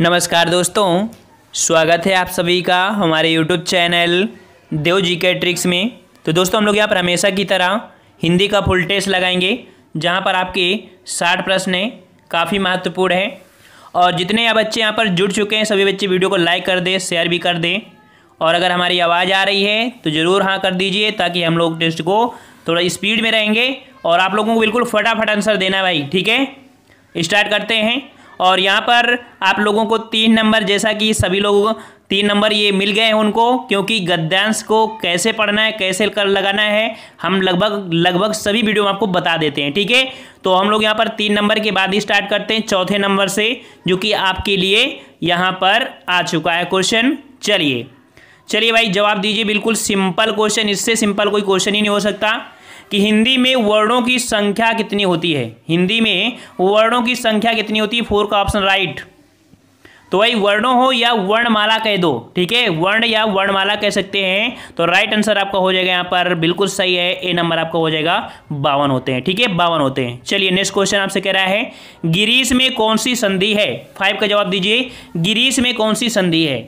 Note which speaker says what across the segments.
Speaker 1: नमस्कार दोस्तों स्वागत है आप सभी का हमारे यूट्यूब चैनल देव जी के ट्रिक्स में तो दोस्तों हम लोग यहाँ पर हमेशा की तरह हिंदी का फुल टेस्ट लगाएंगे जहाँ पर आपके साठ प्रश्न काफ़ी महत्वपूर्ण हैं और जितने बच्चे यहाँ पर जुड़ चुके हैं सभी बच्चे वीडियो को लाइक कर दें शेयर भी कर दें और अगर हमारी आवाज़ आ रही है तो ज़रूर हाँ कर दीजिए ताकि हम लोग टेस्ट को थोड़ा स्पीड में रहेंगे और आप लोगों को बिल्कुल फटाफट आंसर देना भाई ठीक है स्टार्ट करते हैं और यहाँ पर आप लोगों को तीन नंबर जैसा कि सभी लोगों को तीन नंबर ये मिल गए हैं उनको क्योंकि गद्यांश को कैसे पढ़ना है कैसे कर लगाना है हम लगभग लगभग सभी वीडियो में आपको बता देते हैं ठीक है तो हम लोग यहाँ पर तीन नंबर के बाद ही स्टार्ट करते हैं चौथे नंबर से जो कि आपके लिए यहाँ पर आ चुका है क्वेश्चन चलिए चलिए भाई जवाब दीजिए बिल्कुल सिंपल क्वेश्चन इससे सिंपल कोई क्वेश्चन ही नहीं हो सकता कि हिंदी में वर्णों की संख्या कितनी होती है हिंदी में वर्णों की संख्या कितनी होती है फोर का ऑप्शन राइट तो भाई वर्णों हो या वर्णमाला कह दो ठीक है वर्ण या वर्णमाला कह सकते हैं तो राइट आंसर आपका हो जाएगा यहाँ पर बिल्कुल सही है ए नंबर आपका हो जाएगा बावन होते हैं ठीक है बावन होते हैं चलिए नेक्स्ट क्वेश्चन आपसे कह रहा है गिरीश में कौन सी संधि है फाइव का जवाब दीजिए गिरीश में कौन सी संधि है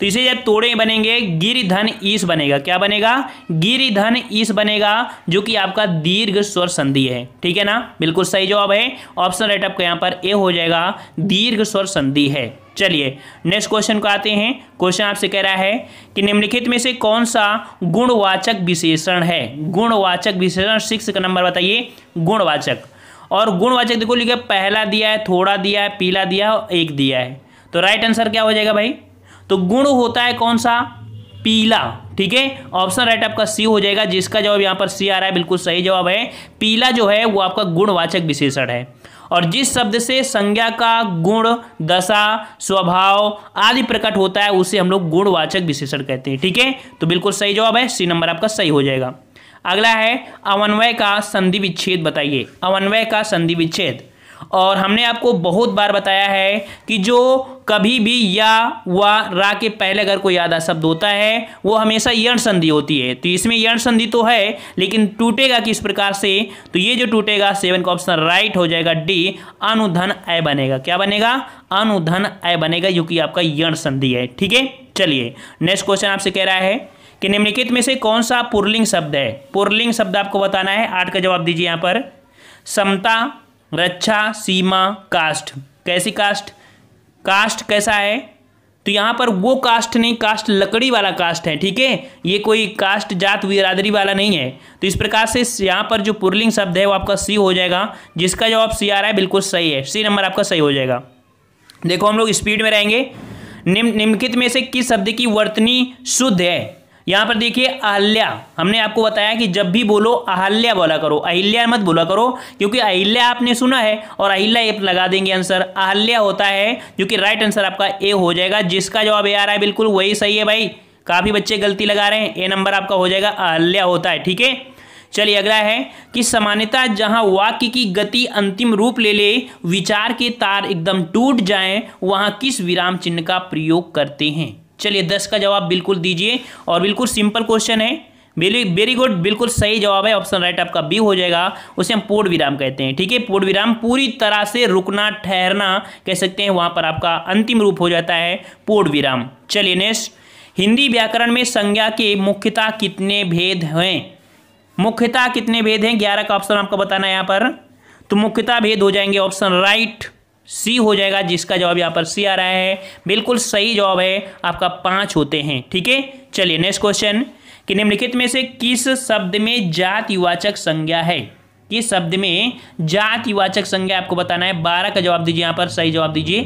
Speaker 1: तो इसे जब तोड़े बनेंगे गिरिधन ईस बनेगा क्या बनेगा गिरिधन ईस बनेगा जो कि आपका दीर्घ स्वर संधि है ठीक है ना बिल्कुल सही जवाब है ऑप्शन राइट आपका यहाँ पर ए हो जाएगा दीर्घ स्वर संधि है चलिए नेक्स्ट क्वेश्चन को आते हैं क्वेश्चन आपसे कह रहा है कि निम्नलिखित में से कौन सा गुणवाचक विशेषण है गुणवाचक विशेषण सिक्स का नंबर बताइए गुणवाचक और गुणवाचक देखो लिखे पहला दिया है थोड़ा दिया है पीला दिया है एक दिया है तो राइट आंसर क्या हो जाएगा भाई तो गुण होता है कौन सा पीला ठीक है ऑप्शन राइट आपका सी हो जाएगा जिसका जवाब यहाँ पर सी आ रहा है बिल्कुल सही जवाब है पीला जो है वो आपका गुणवाचक विशेषण है और जिस शब्द से संज्ञा का गुण दशा स्वभाव आदि प्रकट होता है उसे हम लोग गुणवाचक विशेषण कहते हैं ठीक है तो बिल्कुल सही जवाब है सी नंबर आपका सही हो जाएगा अगला है अवन्वय का संधि विच्छेद बताइए अवन्वय का संधि विच्छेद और हमने आपको बहुत बार बताया है कि जो कभी भी या व रा के पहले अगर कोई आधा शब्द होता है वो हमेशा यण संधि होती है तो इसमें यण संधि तो है लेकिन टूटेगा किस प्रकार से तो ये जो टूटेगा सेवन का ऑप्शन राइट हो जाएगा डी अनुधन अय बनेगा क्या बनेगा अनुधन अय बनेगा जो कि आपका यण संधि है ठीक है चलिए नेक्स्ट क्वेश्चन आपसे कह रहा है कि निम्नलिखित में से कौन सा पुरलिंग शब्द है पुरलिंग शब्द आपको बताना है आठ का जवाब दीजिए यहाँ पर समता रक्षा सीमा कास्ट कैसी कास्ट कास्ट कैसा है तो यहाँ पर वो कास्ट नहीं कास्ट लकड़ी वाला कास्ट है ठीक है ये कोई कास्ट जात बिरादरी वाला नहीं है तो इस प्रकार से यहाँ पर जो पुरलिंग शब्द है वो आपका सी हो जाएगा जिसका जवाब सी आ रहा है बिल्कुल सही है सी नंबर आपका सही हो जाएगा देखो हम लोग स्पीड में रहेंगे निम्नलिखित में से किस शब्द की वर्तनी शुद्ध है यहां पर देखिए अहल्या हमने आपको बताया कि जब भी बोलो अहल्या बोला करो अहिल्या मत बोला करो क्योंकि अहिल्या आपने सुना है और अहिल्या ये लगा देंगे आंसर अहल्या होता है जो कि राइट आंसर आपका ए हो जाएगा जिसका जवाब ए आ रहा है बिल्कुल वही सही है भाई काफी बच्चे गलती लगा रहे हैं ए नंबर आपका हो जाएगा अहल्या होता है ठीक है चलिए अगला है कि सामान्यता जहां वाक्य की गति अंतिम रूप ले ले विचार के तार एकदम टूट जाएं वहां किस विराम चिन्ह का प्रयोग करते हैं चलिए दस का जवाब बिल्कुल दीजिए और बिल्कुल सिंपल क्वेश्चन है वेरी वेरी गुड बिल्कुल सही जवाब है ऑप्शन राइट आपका बी हो जाएगा उसे हम पूर्ण विराम कहते हैं ठीक है पूर्ण विराम पूरी तरह से रुकना ठहरना कह सकते हैं वहाँ पर आपका अंतिम रूप हो जाता है पूर्ण विराम चलिए नेक्स्ट हिंदी व्याकरण में संज्ञा के मुख्यता कितने भेद हैं मुख्यता कितने भेद हैं ग्यारह का ऑप्शन आपको बताना है यहाँ पर तो मुख्यता भेद हो जाएंगे ऑप्शन राइट सी हो जाएगा जिसका जवाब यहाँ पर सी आ रहा है बिल्कुल सही जवाब है आपका पांच होते हैं ठीक है चलिए नेक्स्ट क्वेश्चन कि निम्नलिखित में से किस शब्द में जात युवाचक संज्ञा है किस शब्द में जात युवाचक संज्ञा आपको बताना है बारह का जवाब दीजिए यहाँ पर सही जवाब दीजिए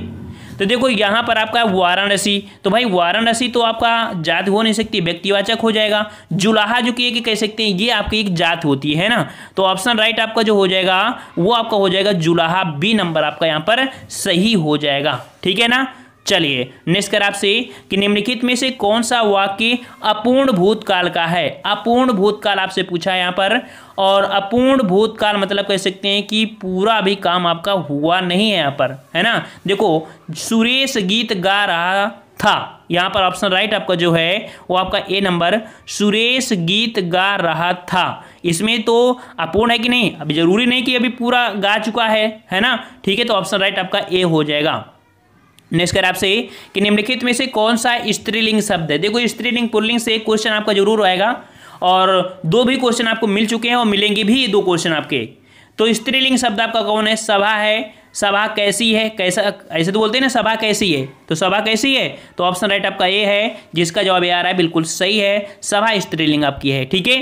Speaker 1: तो देखो यहाँ पर आपका वाराणसी तो भाई वाराणसी तो आपका जात हो नहीं सकती व्यक्तिवाचक हो जाएगा जुलाहा जो कि कह सकते हैं ये आपकी एक जात होती है ना तो ऑप्शन राइट आपका जो हो जाएगा वो आपका हो जाएगा जुलाहा बी नंबर आपका यहाँ पर सही हो जाएगा ठीक है ना चलिए नेक्स्ट कर आपसे कि निम्नलिखित में से कौन सा वाक्य अपूर्ण भूतकाल का है अपूर्ण भूतकाल आपसे पूछा है यहाँ पर और अपूर्ण भूतकाल मतलब कह सकते हैं कि पूरा भी काम आपका हुआ नहीं है यहाँ पर है ना देखो सुरेश गीत गा रहा था यहाँ पर ऑप्शन राइट आपका जो है वो आपका ए नंबर सुरेश गीत गा रहा था इसमें तो अपूर्ण है कि नहीं अभी जरूरी नहीं कि अभी पूरा गा चुका है है ना ठीक है तो ऑप्शन राइट आपका ए हो जाएगा नेक्स्ट कर आपसे कि निम्नलिखित में से कौन सा स्त्रीलिंग शब्द है देखो स्त्रीलिंग पुल्लिंग से क्वेश्चन आपका जरूर आएगा और दो भी क्वेश्चन आपको मिल चुके हैं और मिलेंगे भी दो क्वेश्चन आपके तो स्त्रीलिंग शब्द आपका कौन है सभा है सभा कैसी है कैसा ऐसे तो बोलते हैं ना सभा कैसी है तो सभा कैसी है तो ऑप्शन राइट आपका ए है जिसका जवाब ये आ रहा है बिल्कुल सही है सभा स्त्रीलिंग आपकी है ठीक है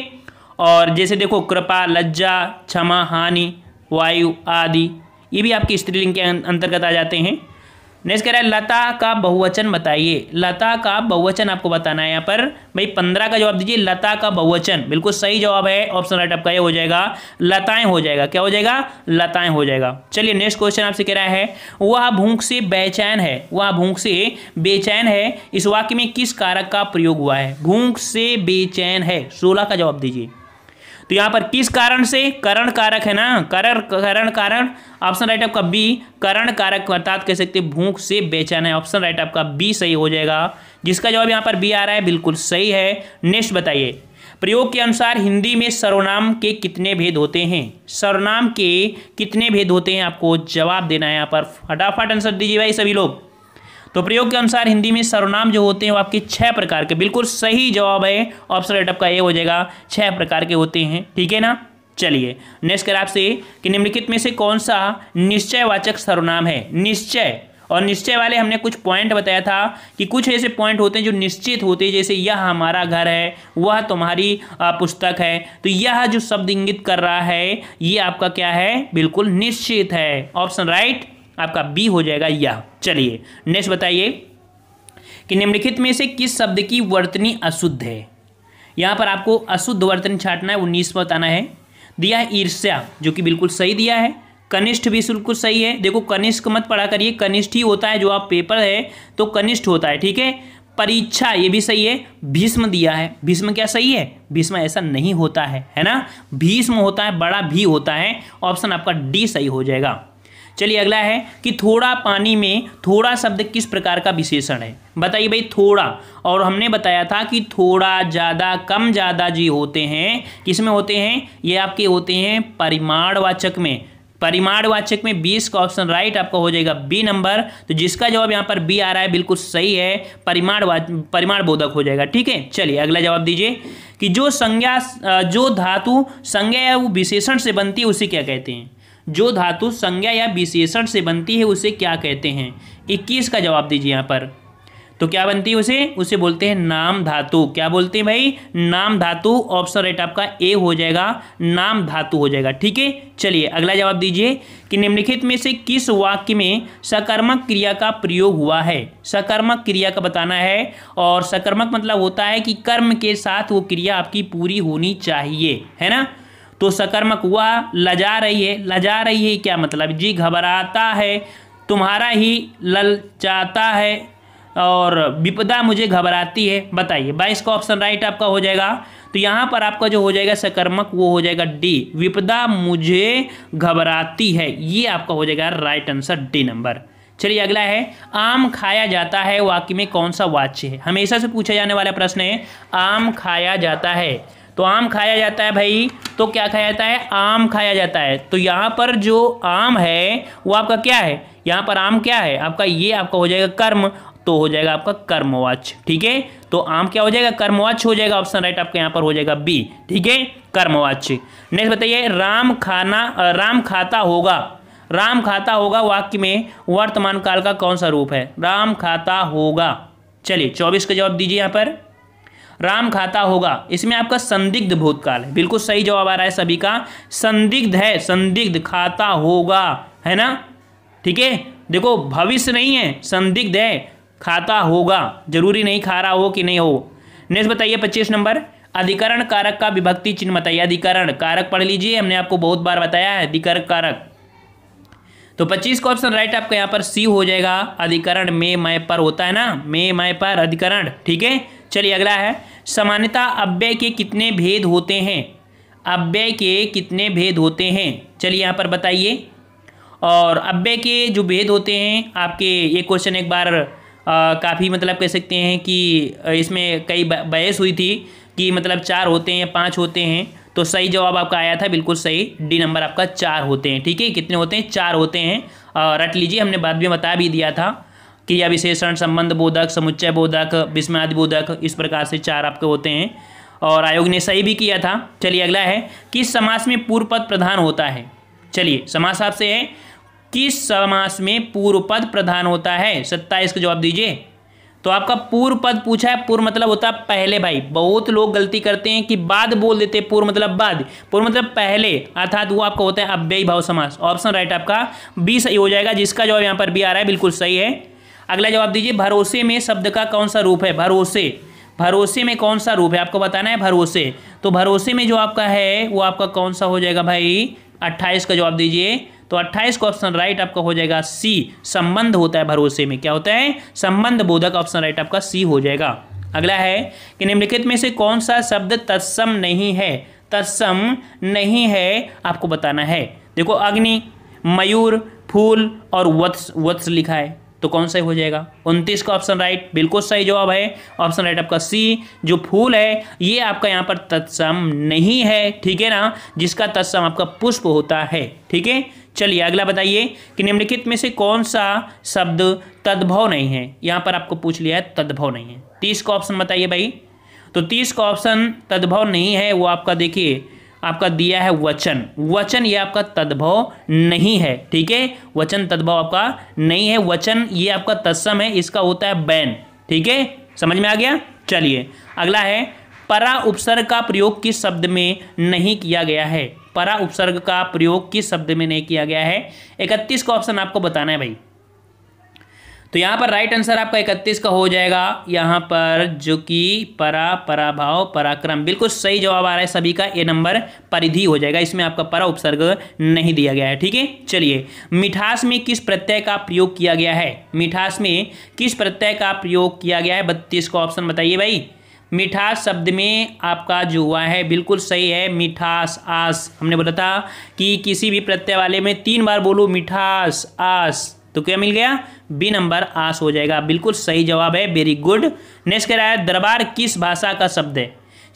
Speaker 1: और जैसे देखो कृपा लज्जा क्षमा हानि वायु आदि ये भी आपकी स्त्रीलिंग के अं-, अंतर्गत आ जाते हैं नेक्स्ट कह रहा है लता का बहुवचन बताइए लता का बहुवचन आपको बताना है यहाँ पर भाई पंद्रह का जवाब दीजिए लता का बहुवचन बिल्कुल सही जवाब है ऑप्शन राइट आपका ये हो जाएगा लताएं हो जाएगा क्या हो जाएगा लताएं हो जाएगा चलिए नेक्स्ट क्वेश्चन आपसे कह रहा है वह भूख से बेचैन है वह भूख से बेचैन है इस वाक्य में किस कारक का प्रयोग हुआ है भूख से बेचैन है सोलह का जवाब दीजिए तो यहाँ पर किस कारण से करण कारक है ना करण करण कारण ऑप्शन राइट आपका बी करण कारक अर्थात कह सकते भूख से बेचैन है ऑप्शन राइट आपका बी सही हो जाएगा जिसका जवाब यहाँ पर बी आ रहा है बिल्कुल सही है नेक्स्ट बताइए प्रयोग के अनुसार हिंदी में सर्वनाम के कितने भेद होते हैं सर्वनाम के कितने भेद होते हैं आपको जवाब देना है यहाँ पर फटाफट आंसर दीजिए भाई सभी लोग तो प्रयोग के अनुसार हिंदी में सर्वनाम जो होते हैं वो आपके छह प्रकार के बिल्कुल सही जवाब है ऑप्शन राइट का ए हो जाएगा छह प्रकार के होते हैं ठीक है ना चलिए नेक्स्ट कर आपसे कि निम्नलिखित में से कौन सा निश्चयवाचक सर्वनाम है निश्चय और निश्चय वाले हमने कुछ पॉइंट बताया था कि कुछ ऐसे पॉइंट होते हैं जो निश्चित होते हैं जैसे यह हमारा घर है वह तुम्हारी पुस्तक है तो यह जो शब्द इंगित कर रहा है ये आपका क्या है बिल्कुल निश्चित है ऑप्शन राइट आपका बी हो जाएगा यह चलिए नेक्स्ट बताइए कि निम्नलिखित में से किस शब्द की वर्तनी अशुद्ध है यहाँ पर आपको अशुद्ध वर्तन छाटना है उन्नीस बताना है दिया है ईर्ष्या जो कि बिल्कुल सही दिया है कनिष्ठ भी बिल्कुल सही है देखो कनिष्ठ मत पढ़ा करिए कनिष्ठ ही होता है जो आप पेपर है तो कनिष्ठ होता है ठीक है परीक्षा ये भी सही है भीष्म दिया है भीष्म क्या सही है भीष्म ऐसा नहीं होता है है ना भीष्म होता है बड़ा भी होता है ऑप्शन आपका डी सही हो जाएगा चलिए अगला है कि थोड़ा पानी में थोड़ा शब्द किस प्रकार का विशेषण है बताइए भाई थोड़ा और हमने बताया था कि थोड़ा ज़्यादा कम ज़्यादा जी होते हैं किसमें होते हैं ये आपके होते हैं परिमाणवाचक में परिमाणवाचक में बीस का ऑप्शन राइट आपका हो जाएगा बी नंबर तो जिसका जवाब यहाँ पर बी आ रहा है बिल्कुल सही है परिमाण परिमाण बोधक हो जाएगा ठीक है चलिए अगला जवाब दीजिए कि जो संज्ञा जो धातु संज्ञा है वो विशेषण से बनती है उसे क्या कहते हैं जो धातु संज्ञा या विशेषण से बनती है उसे क्या कहते हैं इक्कीस का जवाब दीजिए यहाँ पर तो क्या बनती है उसे उसे बोलते हैं नाम धातु क्या बोलते हैं भाई नाम धातु ऑप्शन राइट आपका ए हो जाएगा नाम धातु हो जाएगा ठीक है चलिए अगला जवाब दीजिए कि निम्नलिखित में से किस वाक्य में सकर्मक क्रिया का प्रयोग हुआ है सकर्मक क्रिया का बताना है और सकर्मक मतलब होता है कि कर्म के साथ वो क्रिया आपकी पूरी होनी चाहिए है ना तो सकर्मक वह लजा रही है लजा रही है क्या मतलब जी घबराता है तुम्हारा ही ललचाता है और विपदा मुझे घबराती है बताइए बाईस का ऑप्शन राइट आपका हो जाएगा तो यहाँ पर आपका जो हो जाएगा सकर्मक वो हो जाएगा डी विपदा मुझे घबराती है ये आपका हो जाएगा राइट आंसर डी नंबर चलिए अगला है आम खाया जाता है वाक्य में कौन सा वाच्य है हमेशा से पूछा जाने वाला प्रश्न है आम खाया जाता है तो आम खाया जाता है भाई तो क्या खाया जाता है आम खाया जाता है तो यहाँ पर जो आम है वो आपका क्या है यहाँ पर आम क्या है आपका ये आपका हो जाएगा कर्म तो हो जाएगा आपका कर्मवाच ठीक है तो आम क्या हो जाएगा कर्मवाच हो जाएगा ऑप्शन राइट आपका यहाँ पर हो जाएगा बी ठीक है कर्मवाच नेक्स्ट बताइए राम खाना राम खाता होगा राम खाता होगा वाक्य में वर्तमान काल का कौन सा रूप है राम खाता होगा चलिए चौबीस का जवाब दीजिए यहाँ पर राम खाता होगा इसमें आपका संदिग्ध भूतकाल है बिल्कुल सही जवाब आ रहा है सभी का संदिग्ध है संदिग्ध खाता होगा है ना ठीक है देखो भविष्य नहीं है संदिग्ध है खाता होगा जरूरी नहीं खा रहा हो कि नहीं हो नेक्स्ट बताइए पच्चीस नंबर अधिकरण कारक का विभक्ति चिन्ह बताइए अधिकरण कारक पढ़ लीजिए हमने आपको बहुत बार बताया है अधिकरण कारक तो 25 का ऑप्शन राइट आपका यहाँ पर सी हो जाएगा अधिकरण में मय पर होता है ना मे मय पर अधिकरण ठीक है चलिए अगला है सामान्यता अव्यय के कितने भेद होते हैं अव्यय के कितने भेद होते हैं चलिए यहाँ पर बताइए और अव्यय के जो भेद होते हैं आपके ये क्वेश्चन एक बार काफ़ी मतलब कह सकते हैं कि इसमें कई बहस हुई थी कि मतलब चार होते हैं पाँच होते हैं तो सही जवाब आपका आया था बिल्कुल सही डी नंबर आपका चार होते हैं ठीक है कितने होते हैं चार होते हैं रट लीजिए हमने बाद में बता भी दिया था क्रिया विशेषण संबंध बोधक समुच्चय बोधक विस्मयादि बोधक इस प्रकार से चार आपके होते हैं और आयोग ने सही भी किया था चलिए अगला है किस समास में पूर्व पद प्रधान होता है चलिए समास आपसे है किस समास में पूर्व पद प्रधान होता है सत्ताईस का जवाब दीजिए तो आपका पूर्व पद पूछा है पूर्व मतलब होता है पहले भाई बहुत लोग गलती करते हैं कि बाद बोल देते हैं पूर्व मतलब बाद पूर्व मतलब पहले अर्थात वो आपका होता है अव्ययी भाव समास ऑप्शन राइट आपका बी सही हो जाएगा जिसका जवाब यहाँ पर बी आ रहा है बिल्कुल सही है अगला जवाब दीजिए भरोसे में शब्द का कौन सा रूप है भरोसे भरोसे में कौन सा रूप है आपको बताना है भरोसे तो भरोसे में जो आपका है वो आपका कौन सा हो जाएगा भाई अट्ठाईस का जवाब दीजिए तो अट्ठाईस का ऑप्शन राइट आपका हो जाएगा सी संबंध होता है भरोसे में क्या होता है संबंध बोधक ऑप्शन राइट आपका सी हो जाएगा अगला है कि निम्नलिखित में से कौन सा शब्द तत्सम नहीं है तत्सम नहीं है आपको बताना है देखो अग्नि मयूर फूल और वत्स वत्स लिखा है तो कौन सा हो जाएगा उनतीस का ऑप्शन राइट बिल्कुल सही जवाब है ऑप्शन राइट आपका सी जो फूल है ये आपका यहाँ पर तत्सम नहीं है ठीक है ना जिसका तत्सम आपका पुष्प होता है ठीक है चलिए अगला बताइए कि निम्नलिखित में से कौन सा शब्द तद्भव नहीं है यहाँ पर आपको पूछ लिया है तद्भव नहीं है तीस का ऑप्शन बताइए भाई तो तीस का ऑप्शन तद्भव नहीं है वो आपका देखिए आपका दिया है वचन वचन ये आपका तद्भव नहीं है ठीक है वचन तद्भव आपका नहीं है वचन ये आपका तत्सम है इसका होता है बैन ठीक है समझ में आ गया चलिए अगला है परा उपसर्ग का प्रयोग किस शब्द में नहीं किया गया है परा उपसर्ग का प्रयोग किस शब्द में नहीं किया गया है इकतीस का ऑप्शन आपको बताना है भाई तो यहाँ पर राइट आंसर आपका इकतीस का हो जाएगा यहाँ पर जो कि परा पराभाव पराक्रम बिल्कुल सही जवाब आ रहा है सभी का ए नंबर परिधि हो जाएगा इसमें आपका परा उपसर्ग नहीं दिया गया है ठीक है चलिए मिठास में किस प्रत्यय का प्रयोग किया गया है मिठास में किस प्रत्यय का प्रयोग किया गया है बत्तीस का ऑप्शन बताइए भाई मिठास शब्द में आपका जो हुआ है बिल्कुल सही है मिठास आस हमने बोला था कि किसी भी प्रत्यय वाले में तीन बार बोलो मिठास आस तो क्या मिल गया बी नंबर आस हो जाएगा बिल्कुल सही जवाब है वेरी गुड नेक्स्ट कह रहा है दरबार किस भाषा का शब्द है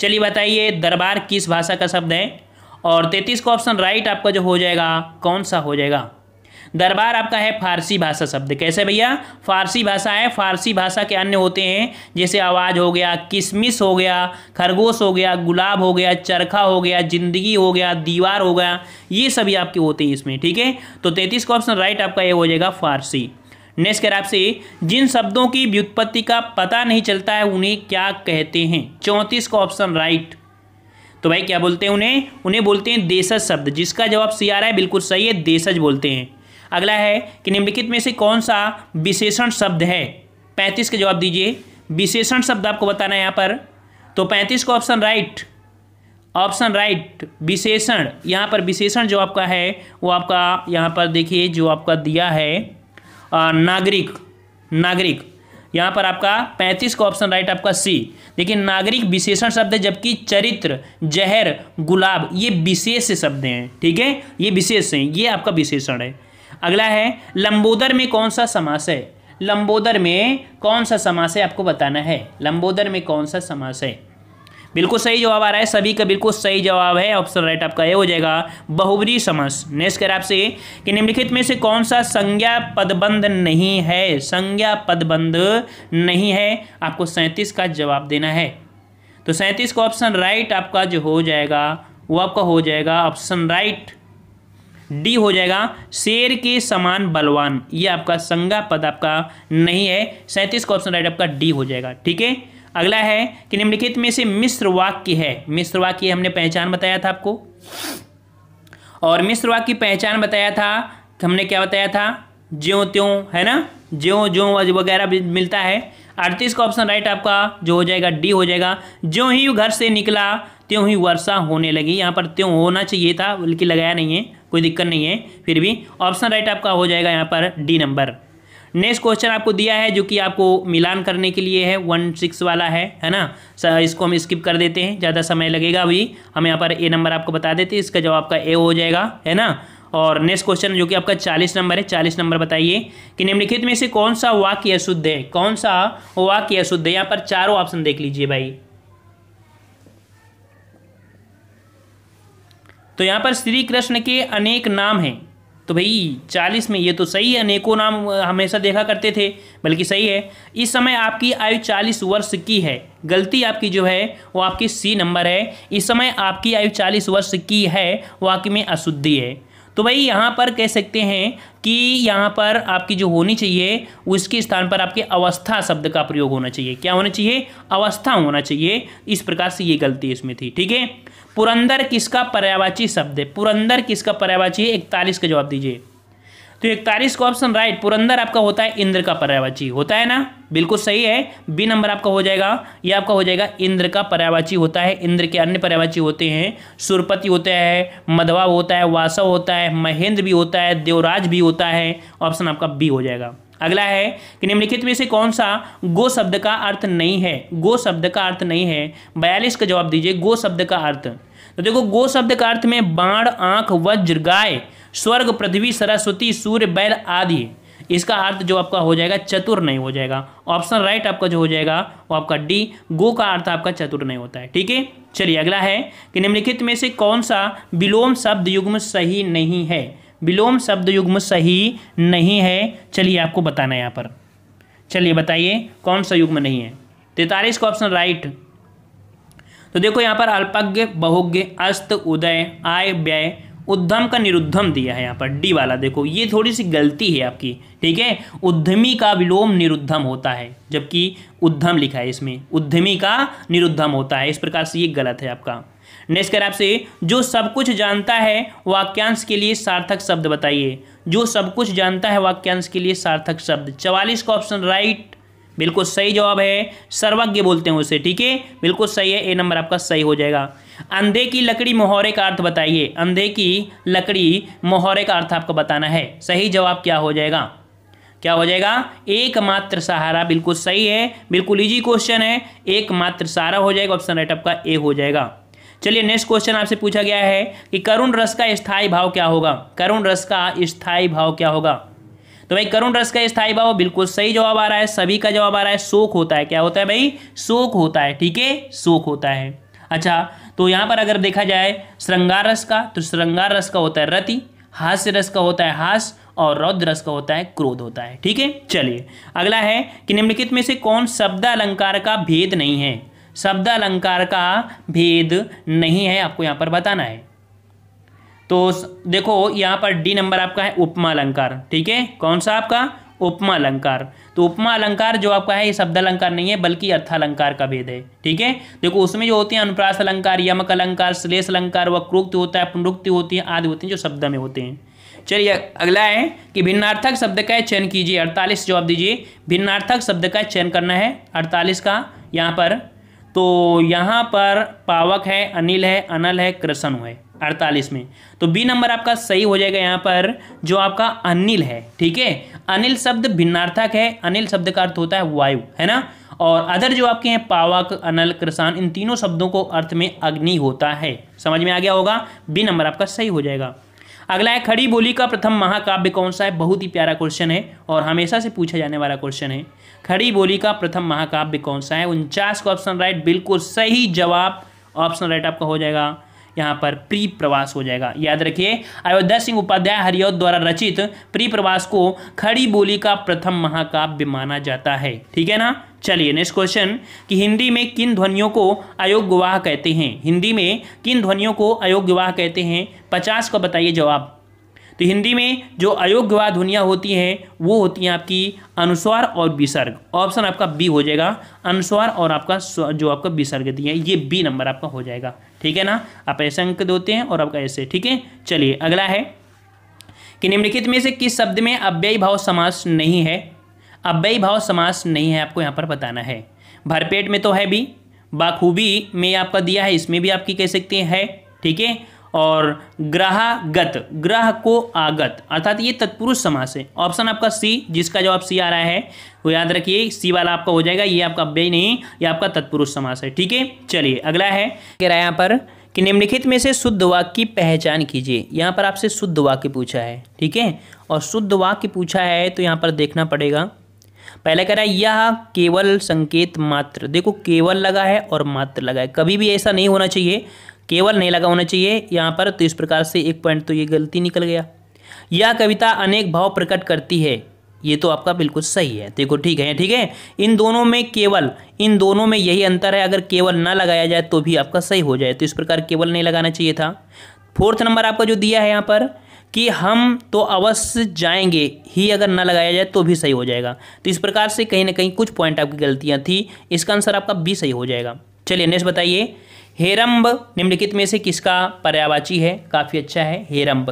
Speaker 1: चलिए बताइए दरबार किस भाषा का शब्द है और तैतीस का ऑप्शन राइट आपका जो हो जाएगा कौन सा हो जाएगा दरबार आपका है फारसी भाषा शब्द कैसे भैया फारसी भाषा है फारसी भाषा के अन्य होते हैं जैसे आवाज़ हो गया किसमिस हो गया खरगोश हो गया गुलाब हो गया चरखा हो गया जिंदगी हो गया दीवार हो गया ये सभी आपके होते हैं इसमें ठीक है तो तैंतीस का ऑप्शन राइट आपका ये हो जाएगा फारसी नेक्स्ट कर आपसे जिन शब्दों की व्युत्पत्ति का पता नहीं चलता है उन्हें क्या कहते हैं चौंतीस का ऑप्शन राइट तो भाई क्या बोलते हैं उन्हें उन्हें बोलते हैं देशज शब्द जिसका जवाब सी आ रहा है बिल्कुल सही है देशज बोलते हैं अगला है कि निम्नलिखित में से कौन सा विशेषण शब्द है पैंतीस का जवाब दीजिए विशेषण शब्द आपको बताना है यहाँ पर तो पैंतीस को ऑप्शन राइट ऑप्शन राइट विशेषण यहाँ पर विशेषण जो आपका है वो आपका यहाँ पर देखिए जो आपका दिया है नागरिक नागरिक यहाँ पर आपका पैंतीस का ऑप्शन राइट आपका सी देखिए नागरिक विशेषण शब्द है जबकि चरित्र जहर गुलाब ये विशेष शब्द हैं ठीक है ये विशेष हैं ये आपका विशेषण है अगला है लंबोदर में कौन सा समास है लंबोदर में कौन सा समास है आपको बताना है लंबोदर में कौन सा समास है बिल्कुल सही जवाब आ रहा है सभी का बिल्कुल सही जवाब है ऑप्शन राइट आपका ये हो जाएगा बहुवरी समास नेक्स्ट कर आपसे कि निम्नलिखित में से कौन सा संज्ञा पदबंध नहीं है संज्ञा पदबंध नहीं है आपको सैंतीस का जवाब देना है तो सैंतीस का ऑप्शन राइट आपका जो हो जाएगा वो आपका हो जाएगा ऑप्शन राइट डी हो जाएगा शेर के समान बलवान ये आपका संगा पद आपका नहीं है सैंतीस का ऑप्शन राइट आपका डी हो जाएगा ठीक है अगला है कि निम्नलिखित में से मिश्र वाक्य है मिश्र वाक्य हमने पहचान बताया था आपको और मिश्र वाक्य की पहचान बताया था हमने क्या बताया था ज्यो त्यों है ना ज्यो ज्यो वगैरह मिलता है अड़तीस का ऑप्शन राइट आपका जो हो जाएगा डी हो जाएगा जो ही घर से निकला त्यों ही वर्षा होने लगी यहाँ पर त्यों होना चाहिए था बल्कि लगाया नहीं है कोई दिक्कत नहीं है फिर भी ऑप्शन राइट आपका हो जाएगा यहाँ पर डी नंबर नेक्स्ट क्वेश्चन आपको दिया है जो कि आपको मिलान करने के लिए है वन सिक्स वाला है है ना इसको हम स्किप कर देते हैं ज़्यादा समय लगेगा अभी हम यहाँ पर ए नंबर आपको बता देते हैं इसका जवाब आपका ए हो जाएगा है ना और नेक्स्ट क्वेश्चन जो कि आपका चालीस नंबर है चालीस नंबर बताइए कि निम्नलिखित में से कौन सा वाक्य अशुद्ध है कौन सा वाक्य अशुद्ध है यहाँ पर चारों ऑप्शन देख लीजिए भाई तो यहाँ पर श्री कृष्ण के अनेक नाम हैं तो भाई चालीस में ये तो सही है अनेकों नाम हमेशा देखा करते थे बल्कि सही है इस समय आपकी आयु चालीस वर्ष की है गलती आपकी जो है वो आपकी सी नंबर है इस समय आपकी आयु चालीस वर्ष की है वाक्य में अशुद्धि है तो भाई यहाँ पर कह सकते हैं कि यहाँ पर आपकी जो होनी चाहिए उसके स्थान पर आपके अवस्था शब्द का प्रयोग होना चाहिए क्या होना चाहिए अवस्था होना चाहिए इस प्रकार से ये गलती इसमें थी ठीक है पुरंदर किसका पर्यावाची शब्द है पुरंदर किसका पर्यावाची है इकतालीस का जवाब दीजिए तो इकतालीस का ऑप्शन राइट पुरंदर आपका होता है इंद्र का पर्यावाची होता है ना बिल्कुल सही है बी नंबर आपका हो जाएगा ये आपका हो जाएगा इंद्र का पर्यावाची होता है इंद्र के अन्य पर्यावाची होते हैं सुरपति होता है मधवा होता है वासव होता है महेंद्र भी होता है देवराज भी होता है ऑप्शन आपका बी हो जाएगा अगला है कि निम्नलिखित में से कौन सा गो शब्द का अर्थ नहीं है गो शब्द का अर्थ नहीं है बयालीस का जवाब दीजिए गो शब्द का अर्थ तो देखो गो शब्द का अर्थ में बाण आंख वज्र गाय स्वर्ग पृथ्वी सरस्वती सूर्य बैल आदि इसका अर्थ जो आपका हो जाएगा चतुर नहीं हो जाएगा ऑप्शन राइट आपका जो हो जाएगा वो आपका डी गो का अर्थ आपका चतुर नहीं होता है ठीक है चलिए अगला है कि निम्नलिखित में से कौन सा विलोम शब्द युग्म सही नहीं है विलोम शब्द युग्म सही नहीं है चलिए आपको बताना है यहाँ पर चलिए बताइए कौन सा युग्म नहीं है तैतालीस का ऑप्शन राइट तो देखो यहाँ पर अल्पज्ञ बहुज्ञ अस्त उदय आय व्यय उद्धम का निरुद्धम दिया है यहाँ पर डी वाला देखो ये थोड़ी सी गलती है आपकी ठीक है उद्यमी का विलोम निरुद्धम होता है जबकि उद्धम लिखा है इसमें उद्यमी का निरुद्धम होता है इस प्रकार से ये गलत है आपका नेक्स्ट कर आपसे जो सब कुछ जानता है वाक्यांश के लिए सार्थक शब्द बताइए जो सब कुछ जानता है वाक्यांश के लिए सार्थक शब्द चवालीस का ऑप्शन राइट बिल्कुल सही जवाब है सर्वज्ञ बोलते हैं उसे ठीक है बिल्कुल सही है ए नंबर आपका सही हो जाएगा अंधे की लकड़ी मोहरे का अर्थ बताइए अंधे की लकड़ी मोहरे का अर्थ आपको बताना है सही जवाब क्या हो जाएगा क्या हो जाएगा एकमात्र सहारा बिल्कुल सही है बिल्कुल इजी क्वेश्चन है एकमात्र सहारा हो जाएगा ऑप्शन राइट आपका ए हो जाएगा चलिए नेक्स्ट क्वेश्चन आपसे पूछा गया है कि करुण रस का स्थायी भाव क्या होगा करुण रस का स्थायी भाव क्या होगा तो भाई करुण रस का स्थायी भाव बिल्कुल सही जवाब आ रहा है सभी का जवाब आ रहा है शोक होता है क्या होता है भाई शोक होता है ठीक है शोक होता है अच्छा तो यहाँ पर अगर देखा जाए श्रृंगार रस का तो श्रृंगार रस का होता है रति हास्य रस का होता है हास और रौद्र रस का होता है क्रोध होता है ठीक है चलिए अगला है कि निम्नलिखित में से कौन शब्द अलंकार का भेद नहीं है शब्द अलंकार का भेद नहीं है आपको यहाँ पर बताना है तो देखो यहाँ पर डी नंबर आपका है उपमा अलंकार ठीक है कौन सा आपका उपमा अलंकार तो उपमा अलंकार जो आपका है ये शब्द अलंकार नहीं है बल्कि अर्थालंकार का भेद है ठीक है देखो उसमें जो होते हैं अनुप्रास अलंकार यमक अलंकार श्लेष अलंकार वक्रुक्ति होता है पुनरुक्ति होती है आदि होते हैं जो शब्द में होते हैं चलिए अगला है कि भिन्नार्थक शब्द का चयन कीजिए अड़तालीस जवाब दीजिए भिन्नार्थक शब्द का चयन करना है अड़तालीस का यहाँ पर तो यहाँ पर पावक है अनिल है अनल है कृष्ण है अड़तालीस में तो बी नंबर आपका सही हो जाएगा यहाँ पर जो आपका अनिल है ठीक है अनिल शब्द भिन्नार्थक है अनिल शब्द का अर्थ होता है वायु है ना और अदर जो आपके हैं पावक अनल कृषान इन तीनों शब्दों को अर्थ में अग्नि होता है समझ में आ गया होगा बी नंबर आपका सही हो जाएगा अगला है खड़ी बोली का प्रथम महाकाव्य कौन सा है बहुत ही प्यारा क्वेश्चन है और हमेशा से पूछा जाने वाला क्वेश्चन है खड़ी बोली का प्रथम महाकाव्य कौन सा है उनचास का ऑप्शन राइट बिल्कुल सही जवाब ऑप्शन राइट आपका हो जाएगा यहाँ पर प्री प्रवास हो जाएगा याद रखिए अयोध्या सिंह उपाध्याय हरिओत द्वारा रचित प्री प्रवास को खड़ी बोली का प्रथम महाकाव्य माना जाता है ठीक है ना चलिए नेक्स्ट क्वेश्चन कि हिंदी में किन ध्वनियों को अयोग्यवाह कहते हैं हिंदी में किन ध्वनियों को अयोग्यवाह कहते हैं पचास का बताइए जवाब तो हिंदी में जो अयोग्यवाद ध्वनियाँ होती हैं वो होती हैं आपकी अनुस्वार और विसर्ग ऑप्शन आपका बी हो जाएगा अनुस्वार और आपका जो आपका विसर्ग दिया ये बी नंबर आपका हो जाएगा ठीक है ना आप ऐसे अंक देते हैं और आपका ऐसे ठीक है चलिए अगला है कि निम्नलिखित में से किस शब्द में अव्ययी भाव समास नहीं है अव्ययी भाव समास नहीं है आपको यहाँ पर बताना है भरपेट में तो है भी बाखूबी में आपका दिया है इसमें भी आपकी कह सकते हैं ठीक है और ग्रहागत ग्रह को आगत अर्थात ये तत्पुरुष समास है ऑप्शन आपका सी जिसका जवाब सी आ रहा है वो याद रखिए सी वाला आपका हो जाएगा ये आपका व्यय नहीं ये आपका तत्पुरुष समास है ठीक है चलिए अगला है कह रहा है यहाँ पर कि निम्नलिखित में से शुद्ध वाक्य की पहचान कीजिए यहाँ पर आपसे शुद्ध वाक्य पूछा है ठीक है और शुद्ध वाक्य पूछा है तो यहाँ पर देखना पड़ेगा पहले कह रहा है यह केवल संकेत मात्र देखो केवल लगा है और मात्र लगा है कभी भी ऐसा नहीं होना चाहिए केवल नहीं लगा होना चाहिए यहाँ पर तो इस प्रकार से एक पॉइंट तो ये गलती निकल गया यह कविता अनेक भाव प्रकट करती है ये तो आपका बिल्कुल सही है देखो ठीक है ठीक है इन दोनों में केवल इन दोनों में यही अंतर है अगर केवल ना लगाया जाए तो भी आपका सही हो जाए तो इस प्रकार केवल नहीं लगाना चाहिए था फोर्थ नंबर आपका जो दिया है यहाँ पर कि हम तो अवश्य जाएंगे ही अगर ना लगाया जाए तो भी सही हो जाएगा तो इस प्रकार से कहीं ना कहीं कुछ पॉइंट आपकी गलतियाँ थी इसका आंसर आपका भी सही हो जाएगा चलिए नेक्स्ट बताइए हेरम्ब निम्नलिखित में से किसका पर्यावाची है काफ़ी अच्छा है हेरम्ब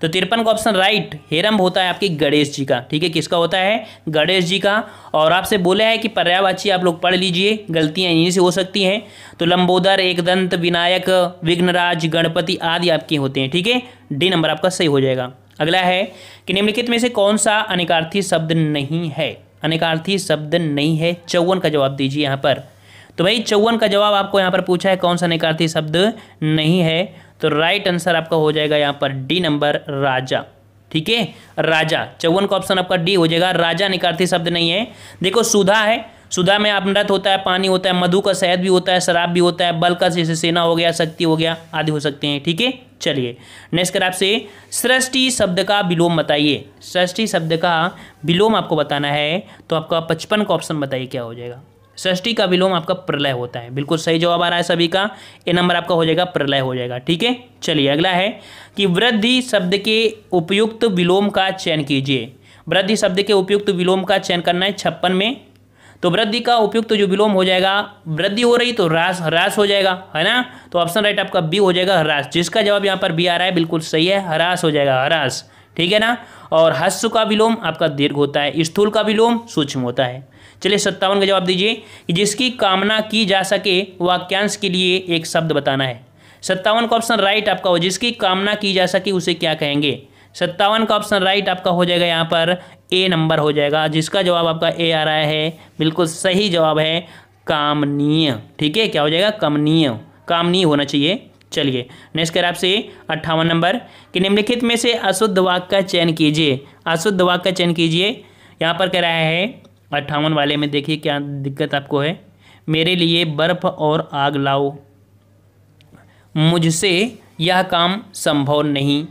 Speaker 1: तो तिरपन का ऑप्शन राइट हेरम्ब होता है आपके गणेश जी का ठीक है किसका होता है गणेश जी का और आपसे बोला है कि पर्यावाची आप लोग पढ़ लीजिए गलतियां इन्हीं से हो सकती हैं तो लंबोदर एकदंत विनायक विघ्नराज गणपति आदि आपके होते हैं ठीक है डी नंबर आपका सही हो जाएगा अगला है कि निम्नलिखित में से कौन सा अनेकार्थी शब्द नहीं है अनेकार्थी शब्द नहीं है चौवन का जवाब दीजिए यहाँ पर तो भाई चौवन का जवाब आपको यहाँ पर पूछा है कौन सा निकार्थी शब्द नहीं है तो राइट आंसर आपका हो जाएगा यहाँ पर डी नंबर राजा ठीक है राजा चौवन का ऑप्शन आपका डी हो जाएगा राजा निकार्थी शब्द नहीं है देखो सुधा है सुधा में अमृत होता है पानी होता है मधु का शहद भी होता है शराब भी होता है बल का जैसे सेना हो गया शक्ति हो गया आदि हो सकते हैं ठीक है चलिए नेक्स्ट कर आपसे सृष्टि शब्द का विलोम बताइए सृष्टि शब्द का विलोम आपको बताना है तो आपका पचपन का ऑप्शन बताइए क्या हो जाएगा षष्टी का विलोम आपका प्रलय होता है बिल्कुल सही जवाब आ रहा है सभी का ए नंबर आपका हो जाएगा प्रलय हो जाएगा ठीक है चलिए अगला है कि वृद्धि शब्द के उपयुक्त विलोम का चयन कीजिए वृद्धि शब्द के उपयुक्त विलोम का चयन करना है छप्पन में तो वृद्धि का उपयुक्त तो जो विलोम हो जाएगा वृद्धि हो रही तो रास हरास हो जाएगा है ना तो ऑप्शन राइट आपका बी हो जाएगा हरास जिसका जवाब यहाँ पर बी आ रहा है बिल्कुल सही है हरास हो जाएगा हरास ठीक है ना और हस्व का विलोम आपका दीर्घ होता है स्थूल का विलोम सूक्ष्म होता है चलिए सत्तावन का जवाब दीजिए कि जिसकी कामना की जा सके वाक्यांश के लिए एक शब्द बताना है सत्तावन का ऑप्शन राइट आपका हो जिसकी कामना की जा सके उसे क्या कहेंगे सत्तावन का ऑप्शन राइट आपका हो जाएगा यहाँ पर ए नंबर हो जाएगा जिसका जवाब आपका ए आ रहा है बिल्कुल सही जवाब है कामनीय ठीक है क्या हो जाएगा कमनीय कामनीय होना चाहिए चलिए नेक्स्ट कर आपसे अट्ठावन नंबर कि निम्नलिखित में से अशुद्ध वाक का चयन कीजिए अशुद्ध वाक का चयन कीजिए यहाँ पर कह रहा है अट्ठावन वाले में देखिए क्या दिक्कत आपको है मेरे लिए बर्फ और आग लाओ मुझसे यह काम संभव नहीं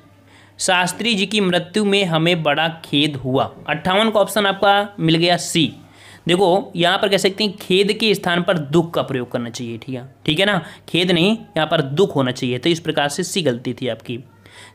Speaker 1: शास्त्री जी की मृत्यु में हमें बड़ा खेद हुआ अट्ठावन का ऑप्शन आपका मिल गया सी देखो यहाँ पर कह सकते हैं खेद के स्थान पर दुख का प्रयोग करना चाहिए ठीक है ठीक है ना खेद नहीं यहाँ पर दुख होना चाहिए तो इस प्रकार से सी गलती थी आपकी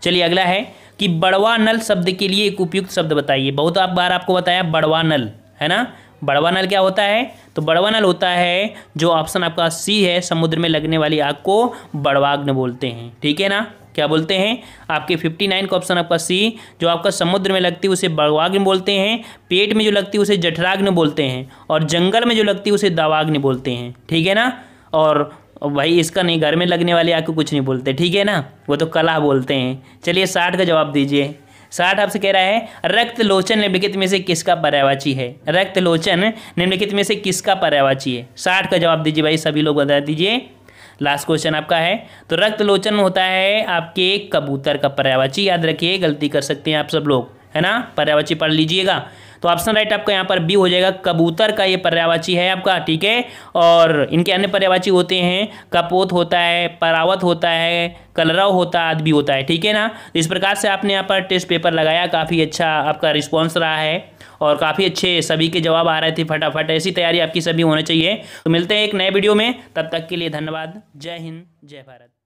Speaker 1: चलिए अगला है कि बड़वा नल शब्द के लिए एक उपयुक्त शब्द बताइए बहुत आप बार आपको बताया बड़वा नल है ना बड़वा नल क्या होता है तो बड़वा नल होता है जो ऑप्शन आपका सी है समुद्र में लगने वाली आग को बड़वाग्न बोलते हैं ठीक है ना क्या बोलते हैं आपके फिफ्टी नाइन का ऑप्शन आपका सी जो आपका समुद्र में लगती है उसे बड़वाग्न बोलते हैं पेट में जो लगती है उसे जठराग्न बोलते हैं और जंगल में जो लगती है उसे दावाग्न बोलते हैं ठीक है ना और भाई इसका नहीं घर में लगने वाले आपको कुछ नहीं बोलते ठीक है ना वो तो कला बोलते हैं चलिए साठ का जवाब दीजिए साठ आपसे कह रहा है रक्त लोचन निम्नलिखित में से किसका पर्यावाची है रक्त लोचन निम्नलिखित में से किसका पर्यावाची है साठ का जवाब दीजिए भाई सभी लोग बता दीजिए लास्ट क्वेश्चन आपका है तो रक्त लोचन होता है आपके कबूतर का पर्यावाची याद रखिए गलती कर सकते हैं आप सब लोग है ना पर्यावाची पढ़ लीजिएगा तो ऑप्शन राइट आपका यहाँ पर बी हो जाएगा कबूतर का ये पर्यावाची है आपका ठीक है और इनके अन्य पर्यावाची होते हैं कपोत होता है परावत होता है कलरव होता है आदि भी होता है ठीक है ना इस प्रकार से आपने यहाँ पर टेस्ट पेपर लगाया काफ़ी अच्छा आपका रिस्पॉन्स रहा है और काफ़ी अच्छे सभी के जवाब आ रहे थे फटाफट ऐसी तैयारी आपकी सभी होनी चाहिए तो मिलते हैं एक नए वीडियो में तब तक के लिए धन्यवाद जय हिंद जय भारत